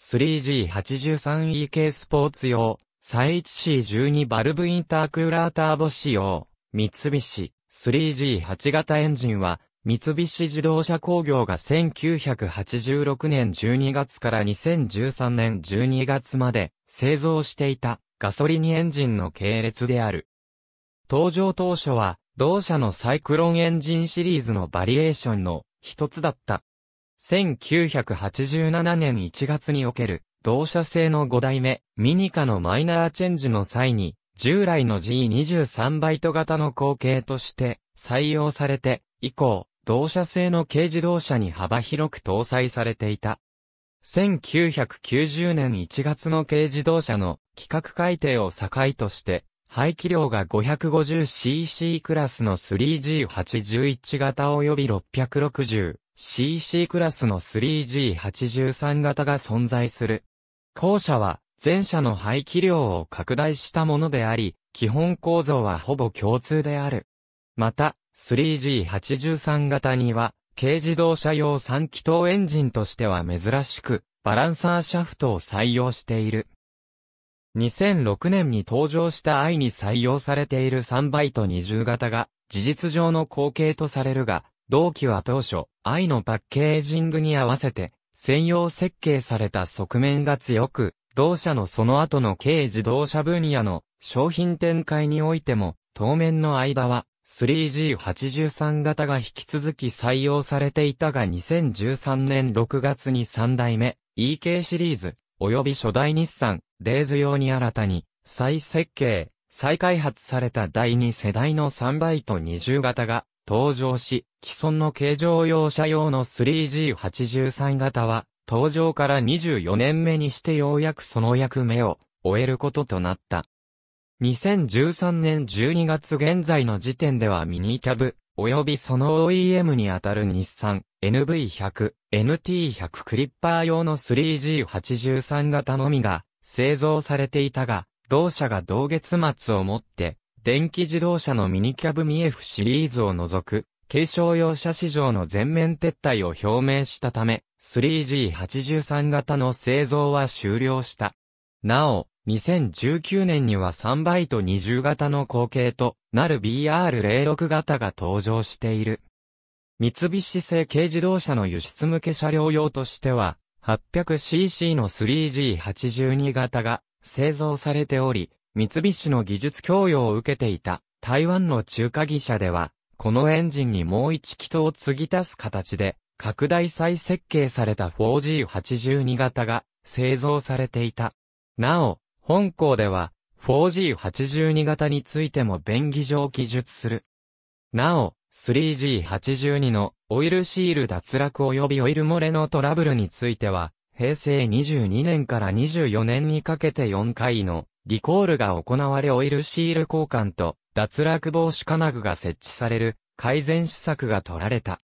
3G83EK スポーツ用、31C12 バルブインタークーラーターボ仕様、三菱 3G8 型エンジンは、三菱自動車工業が1986年12月から2013年12月まで製造していたガソリンエンジンの系列である。登場当初は同社のサイクロンエンジンシリーズのバリエーションの一つだった1987年1月における、同社製の5代目、ミニカのマイナーチェンジの際に、従来の G23 バイト型の後継として採用されて、以降、同社製の軽自動車に幅広く搭載されていた。1990年1月の軽自動車の規格改定を境として、排気量が 550cc クラスの 3G811 型及び660 CC クラスの 3G83 型が存在する。後者は、前者の排気量を拡大したものであり、基本構造はほぼ共通である。また、3G83 型には、軽自動車用3気筒エンジンとしては珍しく、バランサーシャフトを採用している。2006年に登場した i に採用されている3バイト20型が、事実上の後継とされるが、同期は当初、愛のパッケージングに合わせて、専用設計された側面が強く、同社のその後の軽自動車分野の商品展開においても、当面の間は 3G83 型が引き続き採用されていたが2013年6月に3代目 EK シリーズ及び初代日産レーズ用に新たに再設計、再開発された第2世代の3バイト20型が登場し、既存の軽乗用車用の 3G83 型は、登場から24年目にしてようやくその役目を終えることとなった。2013年12月現在の時点ではミニキャブ、及びその OEM にあたる日産 NV100、NT100 クリッパー用の 3G83 型のみが製造されていたが、同社が同月末をもって電気自動車のミニキャブミ F シリーズを除く、軽商用車市場の全面撤退を表明したため、3G83 型の製造は終了した。なお、2019年には3バイト20型の後継となる BR06 型が登場している。三菱製軽自動車の輸出向け車両用としては、800cc の 3G82 型が製造されており、三菱の技術供与を受けていた台湾の中華技社では、このエンジンにもう一気筒を継ぎ足す形で、拡大再設計された 4G82 型が製造されていた。なお、本校では 4G82 型についても便宜上記述する。なお、3G82 のオイルシール脱落及びオイル漏れのトラブルについては、平成22年から24年にかけて4回のリコールが行われオイルシール交換と脱落防止金具が設置される改善施策が取られた。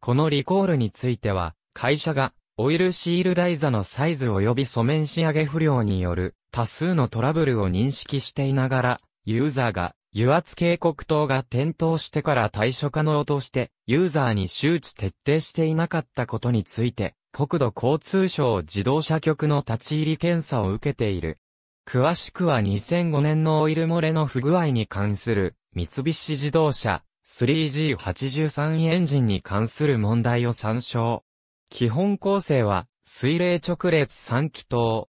このリコールについては、会社がオイルシール台座のサイズ及び素面仕上げ不良による多数のトラブルを認識していながら、ユーザーが油圧警告灯が点灯してから対処可能として、ユーザーに周知徹底していなかったことについて、国土交通省自動車局の立ち入り検査を受けている。詳しくは2005年のオイル漏れの不具合に関する三菱自動車 3G83 エンジンに関する問題を参照。基本構成は水冷直列3気筒。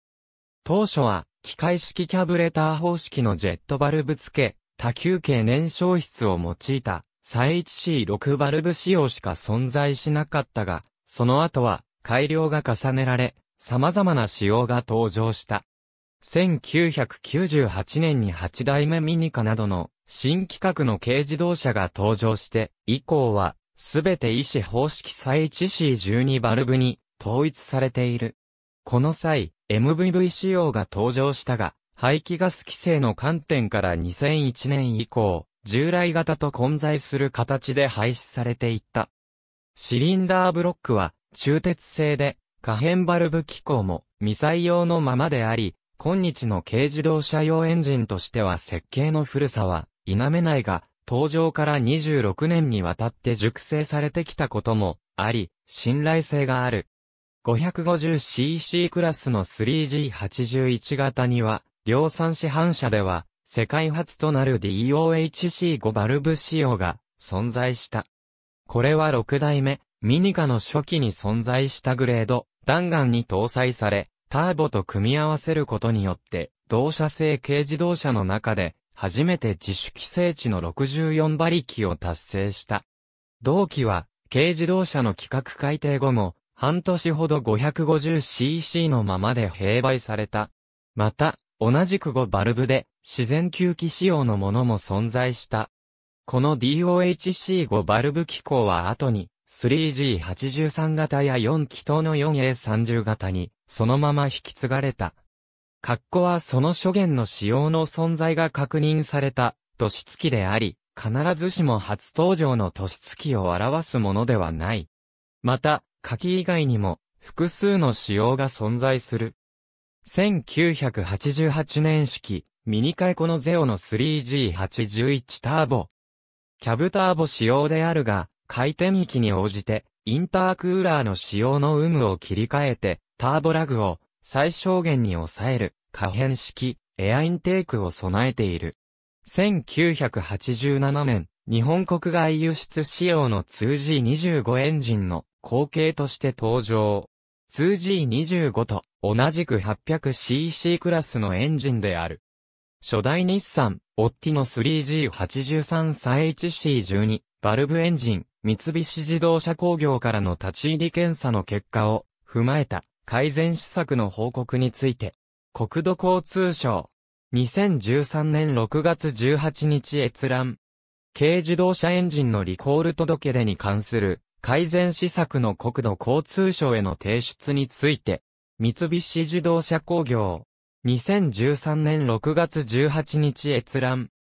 当初は機械式キャブレター方式のジェットバルブ付け、多球形燃焼室を用いた、再 1C6 バルブ仕様しか存在しなかったが、その後は改良が重ねられ、様々な仕様が登場した。1998年に8代目ミニカなどの新規格の軽自動車が登場して、以降は、すべて医師方式再 1C12 バルブに統一されている。この際、MVV 仕様が登場したが、排気ガス規制の観点から2001年以降、従来型と混在する形で廃止されていった。シリンダーブロックは、中鉄製で、可変バルブ機構も未採用のままであり、今日の軽自動車用エンジンとしては設計の古さは否めないが、登場から26年にわたって熟成されてきたこともあり、信頼性がある。550cc クラスの 3G81 型には、量産市販車では、世界初となる DOHC5 バルブ仕様が存在した。これは6代目、ミニカの初期に存在したグレード、弾丸に搭載され、ターボと組み合わせることによって、同社製軽自動車の中で、初めて自主規制値の64馬力を達成した。同期は、軽自動車の規格改定後も、半年ほど 550cc のままで併売された。また、同じく5バルブで、自然吸気仕様のものも存在した。この DOHC5 バルブ機構は後に、3G83 型や4気筒の 4A30 型にそのまま引き継がれた。括弧はその諸言の使用の存在が確認された、都市付きであり、必ずしも初登場の都市付きを表すものではない。また、書き以外にも、複数の使用が存在する。1988年式、ミニカイコのゼオの 3G811 ターボ。キャブターボ仕様であるが、回転域に応じて、インタークーラーの仕様の有無を切り替えて、ターボラグを最小限に抑える可変式エアインテークを備えている。1987年、日本国外輸出仕様の 2G25 エンジンの後継として登場。2G25 と同じく 800cc クラスのエンジンである。初代日産、オッティの3 g 8 3 3 1 c 1 2バルブエンジン、三菱自動車工業からの立ち入り検査の結果を踏まえた改善施策の報告について、国土交通省、2013年6月18日閲覧、軽自動車エンジンのリコール届出に関する改善施策の国土交通省への提出について、三菱自動車工業、2013年6月18日閲覧、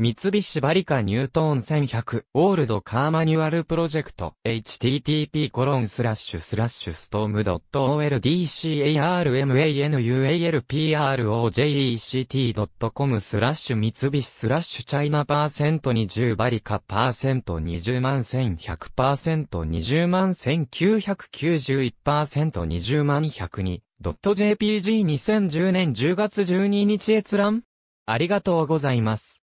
三菱バリカニュートーン1100オールドカーマニュアルプロジェクト http コロンスラッシュスラッシュストームドット oldcarmanualproject.com スラッシュ三菱スラッシュチャイナパーセント20バリカパーセント20万1100パーセント20万1991パーセント20万102 .jpg2010 年10月12日閲覧ありがとうございます。